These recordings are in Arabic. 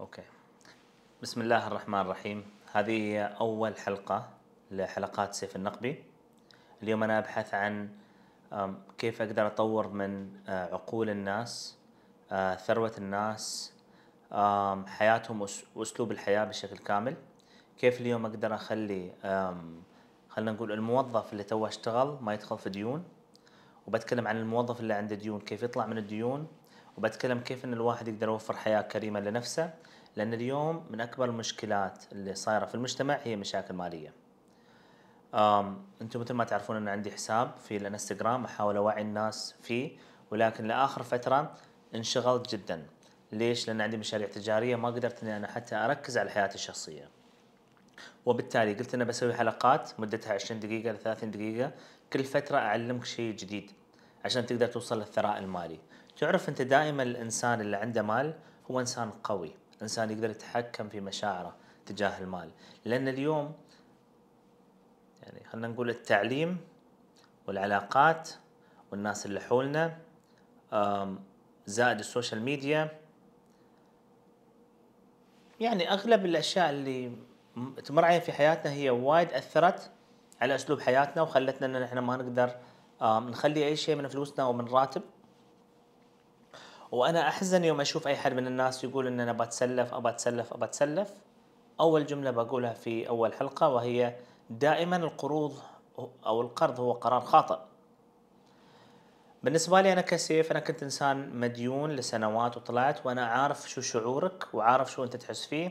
اوكي بسم الله الرحمن الرحيم هذه هي اول حلقه لحلقات سيف النقبي اليوم انا ابحث عن كيف اقدر اطور من عقول الناس ثروه الناس حياتهم واسلوب الحياه بشكل كامل كيف اليوم اقدر اخلي خلينا نقول الموظف اللي توه اشتغل ما يدخل في ديون وبتكلم عن الموظف اللي عنده ديون كيف يطلع من الديون وبتكلم كيف ان الواحد يقدر يوفر حياه كريمه لنفسه لان اليوم من اكبر المشكلات اللي صايره في المجتمع هي مشاكل ماليه. انتم مثل ما تعرفون ان عندي حساب في الانستغرام احاول اوعي الناس فيه ولكن لاخر فتره انشغلت جدا. ليش؟ لان عندي مشاريع تجاريه ما قدرت اني انا حتى اركز على حياتي الشخصيه. وبالتالي قلت انا بسوي حلقات مدتها 20 دقيقه ل 30 دقيقه كل فتره اعلمك شيء جديد عشان تقدر توصل للثراء المالي. تعرف انت دائما الانسان اللي عنده مال هو انسان قوي انسان يقدر يتحكم في مشاعره تجاه المال لان اليوم يعني خلينا نقول التعليم والعلاقات والناس اللي حولنا زائد السوشيال ميديا يعني اغلب الاشياء اللي تمر علينا في حياتنا هي وايد اثرت على اسلوب حياتنا وخلتنا ان احنا ما نقدر نخلي اي شيء من فلوسنا او من راتب وانا احزن يوم اشوف اي حد من الناس يقول ان انا بتسلف ابى اتسلف ابى اتسلف اول جمله بقولها في اول حلقه وهي دائما القروض او القرض هو قرار خاطئ بالنسبة لي أنا كسيف أنا كنت إنسان مديون لسنوات وطلعت وأنا عارف شو شعورك وعارف شو أنت تحس فيه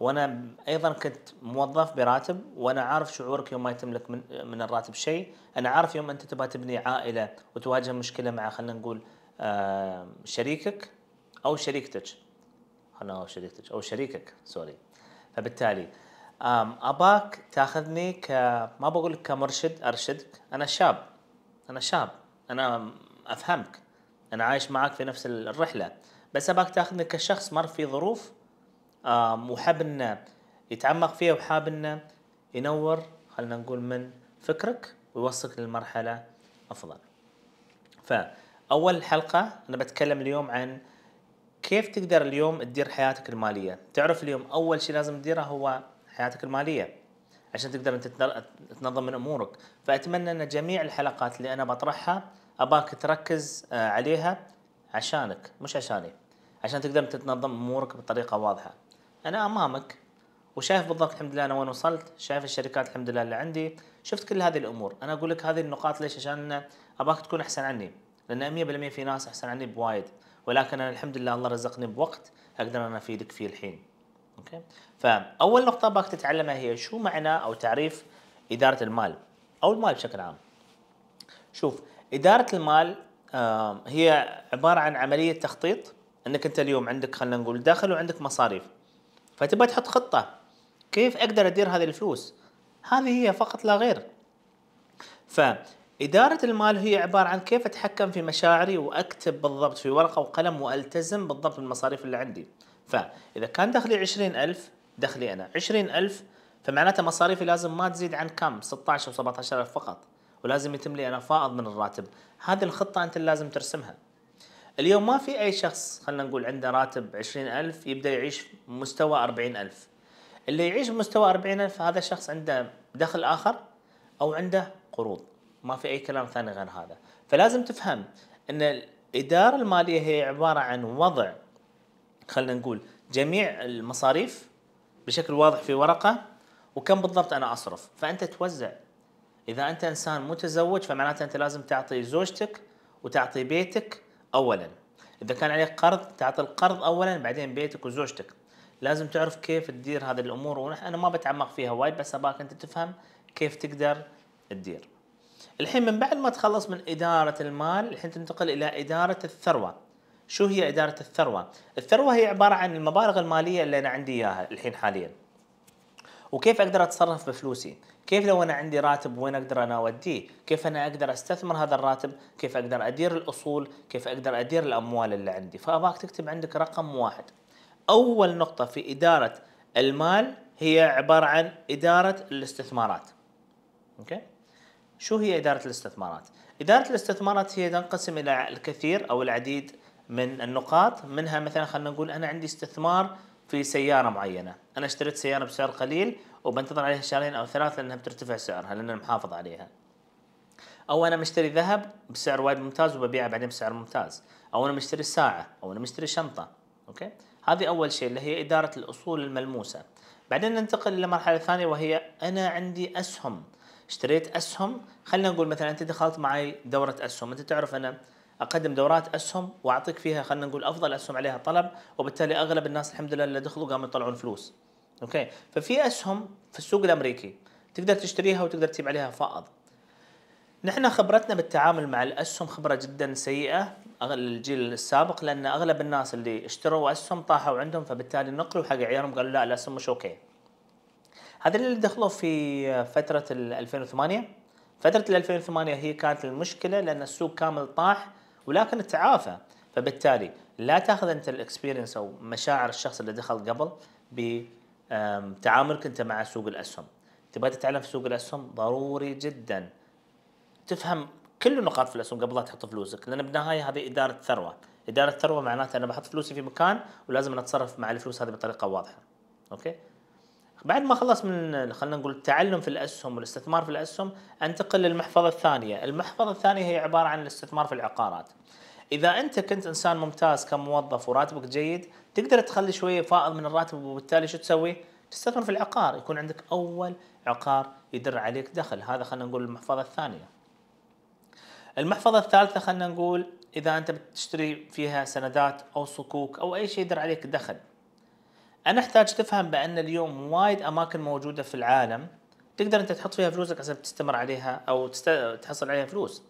وأنا أيضا كنت موظف براتب وأنا عارف شعورك يوم ما يتملك من, من الراتب شيء أنا عارف يوم أنت تبغى تبني عائلة وتواجه مشكلة مع خلينا نقول آه، شريكك او شريكتك انا او شريكتك او شريكك سوري فبالتالي اباك تاخذني ك ما بقول كمرشد ارشدك انا شاب انا شاب انا افهمك انا عايش معك في نفس الرحله بس اباك تاخذني كشخص مر في ظروف وحاب انه يتعمق فيها وحاب انه ينور خلينا نقول من فكرك ويوصلك للمرحله افضل ف اول حلقه انا بتكلم اليوم عن كيف تقدر اليوم تدير حياتك الماليه تعرف اليوم اول شيء لازم تديره هو حياتك الماليه عشان تقدر انت تنظم من امورك فاتمنى ان جميع الحلقات اللي انا بطرحها اباك تركز آه، عليها عشانك مش عشاني عشان تقدر انت تنظم امورك بطريقه واضحه انا امامك وشايف بالضبط الحمد لله انا وين وصلت شايف الشركات الحمد لله اللي عندي شفت كل هذه الامور انا اقول لك هذه النقاط ليش عشان اباك تكون احسن عني لان 100% في ناس احسن عني بوايد ولكن انا الحمد لله الله رزقني بوقت اقدر انا افيدك فيه الحين اوكي فاول نقطه باك تتعلمها هي شو معنى او تعريف اداره المال او المال بشكل عام شوف اداره المال آه، هي عباره عن عمليه تخطيط انك انت اليوم عندك خلينا نقول دخل وعندك مصاريف فتبغى تحط خطه كيف اقدر ادير هذه الفلوس هذه هي فقط لا غير ف إدارة المال هي عبارة عن كيف أتحكم في مشاعري وأكتب بالضبط في ورقة وقلم وألتزم بالضبط بالمصاريف اللي عندي فإذا كان دخلي عشرين ألف دخلي أنا عشرين ألف فمعناته مصاريفي لازم ما تزيد عن كم 16 و 17 ألف فقط ولازم يتم لي أنا فائض من الراتب هذه الخطة أنت لازم ترسمها اليوم ما في أي شخص خلينا نقول عنده راتب عشرين ألف يبدأ يعيش مستوى أربعين ألف اللي يعيش بمستوى أربعين ألف هذا شخص عنده دخل آخر أو عنده قروض ما في اي كلام ثاني غير هذا فلازم تفهم ان الاداره الماليه هي عباره عن وضع خلينا نقول جميع المصاريف بشكل واضح في ورقه وكم بالضبط انا اصرف فانت توزع اذا انت انسان متزوج فمعناته انت لازم تعطي زوجتك وتعطي بيتك اولا اذا كان عليك قرض تعطي القرض اولا بعدين بيتك وزوجتك لازم تعرف كيف تدير هذه الامور وانا ما بتعمق فيها وايد بس اباك انت تفهم كيف تقدر تدير الحين من بعد ما تخلص من إدارة المال الحين تنتقل إلى إدارة الثروة شو هي إدارة الثروة؟ الثروة هي عبارة عن المبالغ المالية اللي أنا عندي إياها الحين حاليا وكيف أقدر أتصرف بفلوسي؟ كيف لو أنا عندي راتب وين أقدر أنا أوديه؟ كيف أنا أقدر أستثمر هذا الراتب؟ كيف أقدر أدير الأصول؟ كيف أقدر أدير الأموال اللي عندي؟ فأباك تكتب عندك رقم واحد أول نقطة في إدارة المال هي عبارة عن إدارة الاستثمارات أوكي؟ شو هي إدارة الاستثمارات؟ إدارة الاستثمارات هي تنقسم إلى الكثير أو العديد من النقاط منها مثلا خلينا نقول أنا عندي استثمار في سيارة معينة أنا اشتريت سيارة بسعر قليل وبنتظر عليها شهرين أو ثلاثة لأنها بترتفع سعرها لأن محافظ عليها أو أنا مشتري ذهب بسعر وايد ممتاز وببيعه بعدين بسعر ممتاز أو أنا مشتري ساعة أو أنا مشتري شنطة أوكي هذه أول شيء اللي هي إدارة الأصول الملموسة بعدين ننتقل إلى مرحلة ثانية وهي أنا عندي أسهم اشتريت اسهم خلينا نقول مثلا انت دخلت معي دوره اسهم انت تعرف انا اقدم دورات اسهم واعطيك فيها خلينا نقول افضل اسهم عليها طلب وبالتالي اغلب الناس الحمد لله اللي دخلوا قاموا يطلعون فلوس اوكي ففي اسهم في السوق الامريكي تقدر تشتريها وتقدر تجيب عليها فائض نحن خبرتنا بالتعامل مع الاسهم خبره جدا سيئه الجيل السابق لان اغلب الناس اللي اشتروا اسهم طاحوا عندهم فبالتالي نقلوا حق عيالهم قالوا لا الاسهم مش اوكي هذا اللي دخلوا في فتره 2008 فتره 2008 هي كانت المشكله لان السوق كامل طاح ولكن تعافى فبالتالي لا تاخذ انت الاكسبيرينس او مشاعر الشخص اللي دخل قبل بتعاملك انت مع سوق الاسهم تبغى تتعلم في سوق الاسهم ضروري جدا تفهم كل النقاط في الاسهم قبل لا تحط فلوسك لان بالنهايه هذه اداره ثروه اداره ثروه معناتها انا بحط فلوسي في مكان ولازم انا اتصرف مع الفلوس هذه بطريقه واضحه اوكي بعد ما خلص من خلينا نقول التعلم في الاسهم والاستثمار في الاسهم انتقل للمحفظه الثانيه، المحفظه الثانيه هي عباره عن الاستثمار في العقارات. اذا انت كنت انسان ممتاز كموظف وراتبك جيد تقدر تخلي شويه فائض من الراتب وبالتالي شو تسوي؟ تستثمر في العقار، يكون عندك اول عقار يدر عليك دخل، هذا خلينا نقول المحفظه الثانيه. المحفظه الثالثه خلينا نقول اذا انت بتشتري فيها سندات او صكوك او اي شيء يدر عليك دخل. انا احتاج تفهم بان اليوم وايد اماكن موجوده في العالم تقدر انت تحط فيها فلوسك عشان تستمر عليها او تست... تحصل عليها فلوس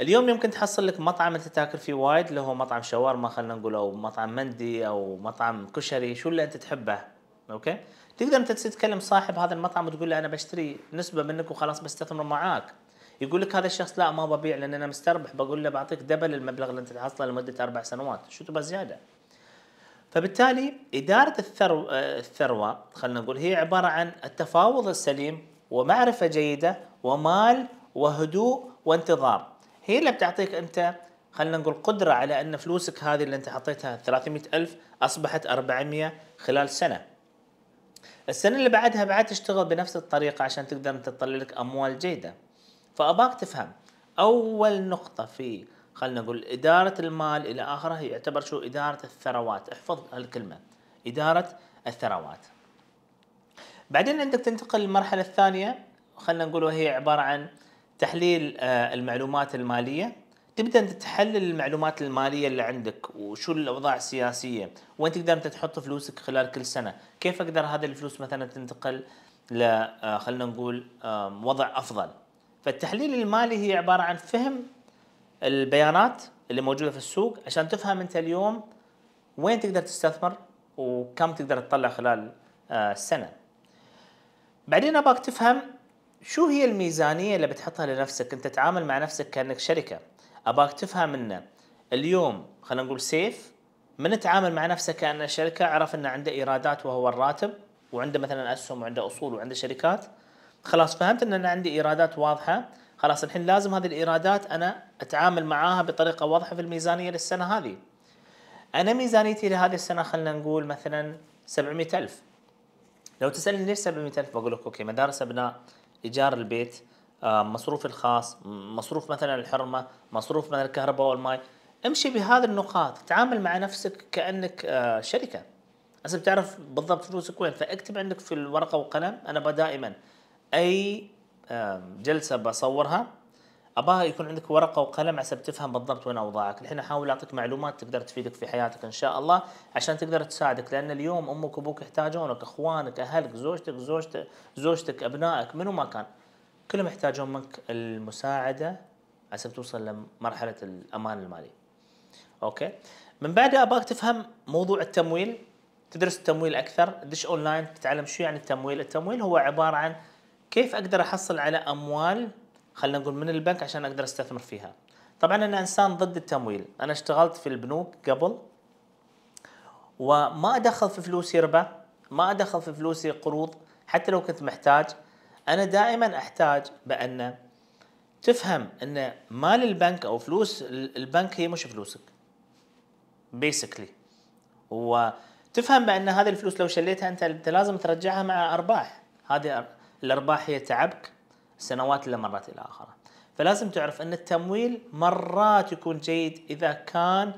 اليوم يمكن تحصل لك مطعم انت تاكل فيه وايد اللي هو مطعم شاورما خلينا نقول او مطعم مندي او مطعم كشري شو اللي انت تحبه اوكي تقدر انت تتكلم صاحب هذا المطعم وتقول له انا بشتري نسبه منك وخلاص بستثمر معاك يقول لك هذا الشخص لا ما ببيع لان انا مستربح بقول له بعطيك دبل المبلغ اللي انت تحصله لمده اربع سنوات شو تبغى زياده فبالتالي إدارة الثرو... آه، الثروة خلينا نقول هي عبارة عن التفاوض السليم ومعرفة جيدة ومال وهدوء وانتظار هي اللي بتعطيك أنت خلينا نقول قدرة على أن فلوسك هذه اللي أنت حطيتها 300 ألف أصبحت 400 خلال سنة السنة اللي بعدها بعد تشتغل بنفس الطريقة عشان تقدر أنت تطلع لك أموال جيدة فأباك تفهم أول نقطة في خلينا نقول إدارة المال إلى آخره يعتبر شو إدارة الثروات احفظ هالكلمة إدارة الثروات بعدين عندك تنتقل للمرحلة الثانية خلينا نقول وهي عبارة عن تحليل آه، المعلومات المالية تبدا انت تحلل المعلومات الماليه اللي عندك وشو الاوضاع السياسيه وين تقدر انت تحط فلوسك خلال كل سنه كيف اقدر هذه الفلوس مثلا تنتقل ل آه، خلينا نقول آه، وضع افضل فالتحليل المالي هي عباره عن فهم البيانات اللي موجوده في السوق عشان تفهم انت اليوم وين تقدر تستثمر وكم تقدر تطلع خلال آه، السنه. بعدين ابغاك تفهم شو هي الميزانيه اللي بتحطها لنفسك انت تتعامل مع نفسك كانك شركه ابغاك تفهم انه اليوم خلينا نقول سيف من تعامل مع نفسه كانه شركه عرف انه عنده ايرادات وهو الراتب وعنده مثلا اسهم وعنده اصول وعنده شركات خلاص فهمت ان انا عندي ايرادات واضحه خلاص الحين لازم هذه الايرادات انا اتعامل معاها بطريقه واضحه في الميزانيه للسنه هذه انا ميزانيتي لهذه السنه خلينا نقول مثلا 700000 لو تسالني ليش 700000 بقول لك اوكي مدارس ابناء ايجار البيت آه، مصروف الخاص مصروف مثلا الحرمه مصروف مثلا الكهرباء والماء امشي بهذه النقاط تعامل مع نفسك كانك آه، شركه لازم تعرف بالضبط فلوسك وين فاكتب عندك في الورقه والقلم انا دائما اي جلسه بصورها اباها يكون عندك ورقه وقلم عشان تفهم بالضبط وين اوضاعك، الحين احاول اعطيك معلومات تقدر تفيدك في حياتك ان شاء الله عشان تقدر تساعدك لان اليوم امك وابوك يحتاجونك، اخوانك، اهلك، زوجتك، زوجتك، زوجتك، ابنائك، منو ما كان. كلهم يحتاجون منك المساعده عشان توصل لمرحله الامان المالي. اوكي؟ من بعدها اباك تفهم موضوع التمويل، تدرس التمويل اكثر، دش اونلاين تتعلم شو يعني التمويل، التمويل هو عباره عن كيف اقدر احصل على اموال خلينا نقول من البنك عشان اقدر استثمر فيها طبعا انا انسان ضد التمويل انا اشتغلت في البنوك قبل وما ادخل في فلوسي ربا ما ادخل في فلوسي قروض حتى لو كنت محتاج انا دائما احتاج بان تفهم ان مال البنك او فلوس البنك هي مش فلوسك بيسكلي وتفهم بان هذه الفلوس لو شليتها انت انت لازم ترجعها مع ارباح هذه الارباح هي تعبك سنوات الى مرات الى اخره فلازم تعرف ان التمويل مرات يكون جيد اذا كان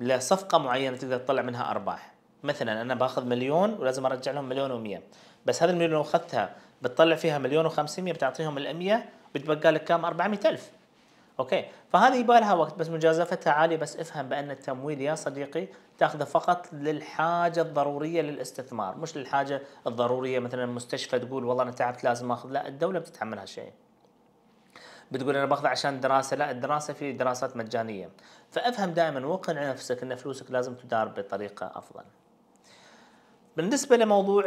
لصفقه معينه تقدر تطلع منها ارباح مثلا انا باخذ مليون ولازم ارجع لهم مليون و100 بس هذا المليون لو اخذتها بتطلع فيها مليون و500 بتعطيهم ال100 بتبقى لك 400 400000 اوكي فهذه يبغى لها وقت بس مجازفتها عاليه بس افهم بان التمويل يا صديقي تاخذه فقط للحاجه الضروريه للاستثمار مش للحاجه الضروريه مثلا المستشفى تقول والله انا تعبت لازم اخذ لا الدوله بتتحمل هالشيء بتقول انا باخذه عشان دراسه لا الدراسه في دراسات مجانيه فافهم دائما وقنع نفسك ان فلوسك لازم تدار بطريقه افضل بالنسبه لموضوع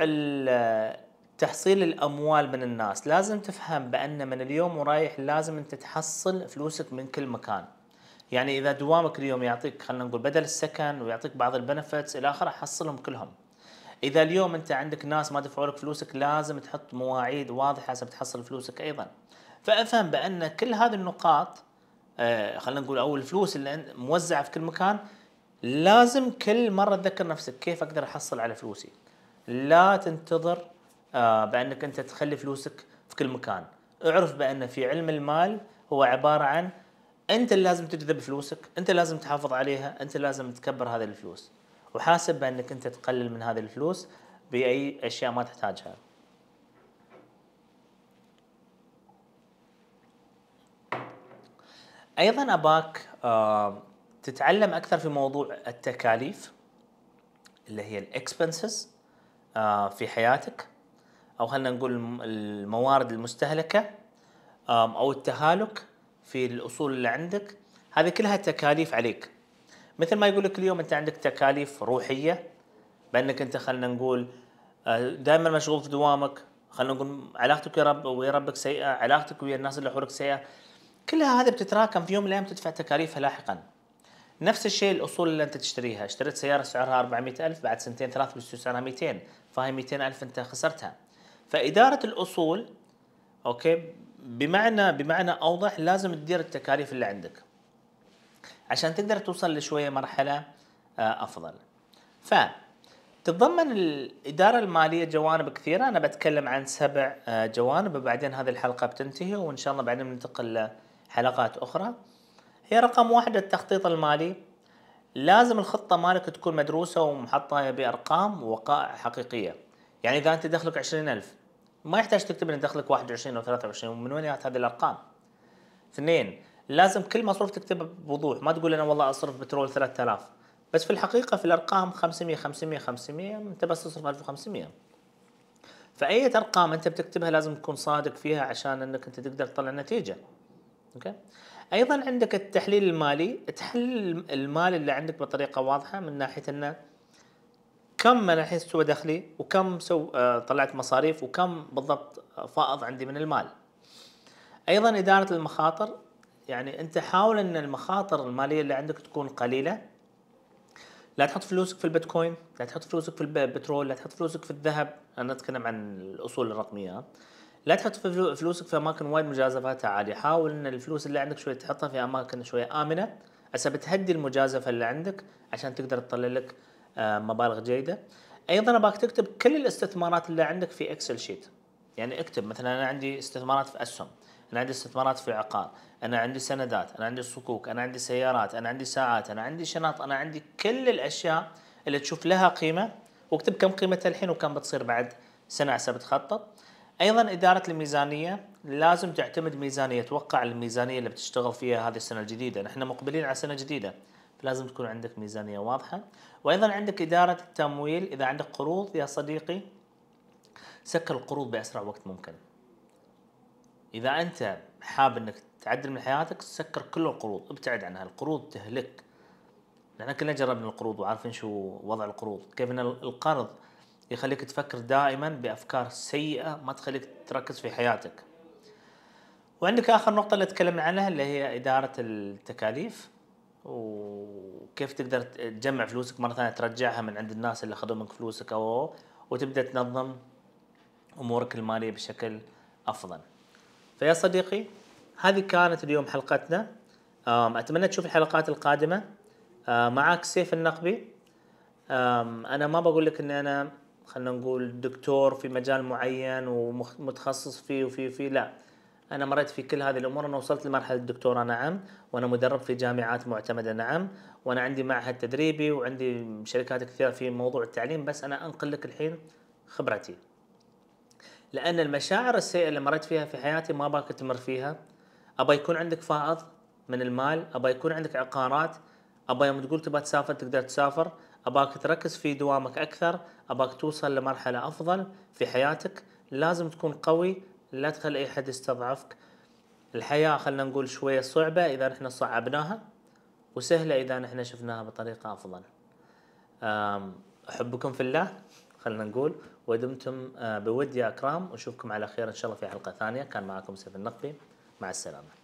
تحصيل الاموال من الناس لازم تفهم بان من اليوم ورايح لازم انت تحصل فلوسك من كل مكان يعني اذا دوامك اليوم يعطيك خلينا نقول بدل السكن ويعطيك بعض البنفتس الى اخره حصلهم كلهم اذا اليوم انت عندك ناس ما دفعوا لك فلوسك لازم تحط مواعيد واضحه حسب تحصل فلوسك ايضا فافهم بان كل هذه النقاط آه، خلينا نقول او الفلوس اللي موزعه في كل مكان لازم كل مره تذكر نفسك كيف اقدر احصل على فلوسي لا تنتظر آه، بانك انت تخلي فلوسك في كل مكان اعرف بان في علم المال هو عباره عن انت اللي لازم تجذب فلوسك انت لازم تحافظ عليها انت لازم تكبر هذه الفلوس وحاسب بانك انت تقلل من هذه الفلوس باي اشياء ما تحتاجها ايضا اباك آه، تتعلم اكثر في موضوع التكاليف اللي هي الاكسبنسز آه، في حياتك او خلينا نقول الموارد المستهلكه او التهالك في الاصول اللي عندك هذه كلها تكاليف عليك مثل ما يقول لك اليوم انت عندك تكاليف روحيه بانك انت خلينا نقول آه، دائما مشغول في دوامك خلينا نقول علاقتك يا رب ويا ربك سيئه علاقتك ويا الناس اللي حولك سيئه كلها هذا بتتراكم في يوم من الايام تدفع تكاليفها لاحقا نفس الشيء الاصول اللي انت تشتريها اشتريت سياره سعرها 400 الف بعد سنتين ثلاث بيصير سعرها 200 فهي 200 الف انت خسرتها فاداره الاصول اوكي بمعنى بمعنى اوضح لازم تدير التكاليف اللي عندك عشان تقدر توصل لشويه مرحله آه، افضل ف تتضمن الإدارة المالية جوانب كثيرة أنا بتكلم عن سبع آه، جوانب وبعدين هذه الحلقة بتنتهي وإن شاء الله بعدين بننتقل لحلقات أخرى هي رقم واحد التخطيط المالي لازم الخطة مالك تكون مدروسة ومحطة بأرقام ووقائع حقيقية يعني إذا أنت دخلك عشرين ألف ما يحتاج تكتب ان دخلك 21 او 23 ومن وين جات هذه الارقام؟ اثنين لازم كل مصروف تكتبه بوضوح ما تقول انا والله اصرف بترول 3000 بس في الحقيقه في الارقام 500 500 500 انت بس تصرف 1500 فاي ارقام انت بتكتبها لازم تكون صادق فيها عشان انك انت تقدر تطلع نتيجه اوكي ايضا عندك التحليل المالي تحلل المال اللي عندك بطريقه واضحه من ناحيه انه كم انا الحين سوى دخلي وكم سو آه، طلعت مصاريف وكم بالضبط آه، فائض عندي من المال ايضا اداره المخاطر يعني انت حاول ان المخاطر الماليه اللي عندك تكون قليله لا تحط فلوسك في البيتكوين لا تحط فلوسك في البترول لا تحط فلوسك في الذهب انا اتكلم عن الاصول الرقميه لا تحط فلوسك في اماكن وايد مجازفاتها عاليه حاول ان الفلوس اللي عندك شويه تحطها في اماكن شويه امنه عشان بتهدي المجازفه اللي عندك عشان تقدر تطلع لك آه، مبالغ جيده ايضا ابغاك تكتب كل الاستثمارات اللي عندك في اكسل شيت يعني اكتب مثلا انا عندي استثمارات في اسهم انا عندي استثمارات في عقار انا عندي سندات انا عندي صكوك انا عندي سيارات انا عندي ساعات انا عندي شنط انا عندي كل الاشياء اللي تشوف لها قيمه واكتب كم قيمتها الحين وكم بتصير بعد سنه حسب تخطط ايضا اداره الميزانيه لازم تعتمد ميزانيه توقع الميزانيه اللي بتشتغل فيها هذه السنه الجديده نحن مقبلين على سنه جديده فلازم تكون عندك ميزانية واضحة وأيضا عندك إدارة التمويل إذا عندك قروض يا صديقي سكر القروض بأسرع وقت ممكن إذا أنت حاب أنك تعدل من حياتك سكر كل القروض ابتعد عنها القروض تهلك لأن كلنا جربنا القروض وعارفين شو وضع القروض كيف أن القرض يخليك تفكر دائما بأفكار سيئة ما تخليك تركز في حياتك وعندك آخر نقطة اللي تكلمنا عنها اللي هي إدارة التكاليف وكيف تقدر تجمع فلوسك مره ثانيه ترجعها من عند الناس اللي اخذوا منك فلوسك او وتبدا تنظم امورك الماليه بشكل افضل. فيا صديقي هذه كانت اليوم حلقتنا اتمنى تشوف الحلقات القادمه معك سيف النقبي انا ما بقول لك اني انا خلينا نقول دكتور في مجال معين ومتخصص فيه وفي في لا انا مريت في كل هذه الامور انا وصلت لمرحله الدكتوراه نعم وانا مدرب في جامعات معتمده نعم وانا عندي معهد تدريبي وعندي شركات كثيره في موضوع التعليم بس انا انقل لك الحين خبرتي لان المشاعر السيئه اللي مريت فيها في حياتي ما باك تمر فيها ابى يكون عندك فائض من المال ابى يكون عندك عقارات ابى يوم تقول تبى تسافر تقدر تسافر اباك تركز في دوامك اكثر اباك توصل لمرحله افضل في حياتك لازم تكون قوي لا تخلي اي حد يستضعفك الحياة خلينا نقول شوية صعبة اذا احنا صعبناها وسهلة اذا احنا شفناها بطريقة افضل احبكم في الله خلينا نقول ودمتم آه، بود يا اكرام واشوفكم على خير ان شاء الله في حلقة ثانية كان معكم سيف النقبي مع السلامة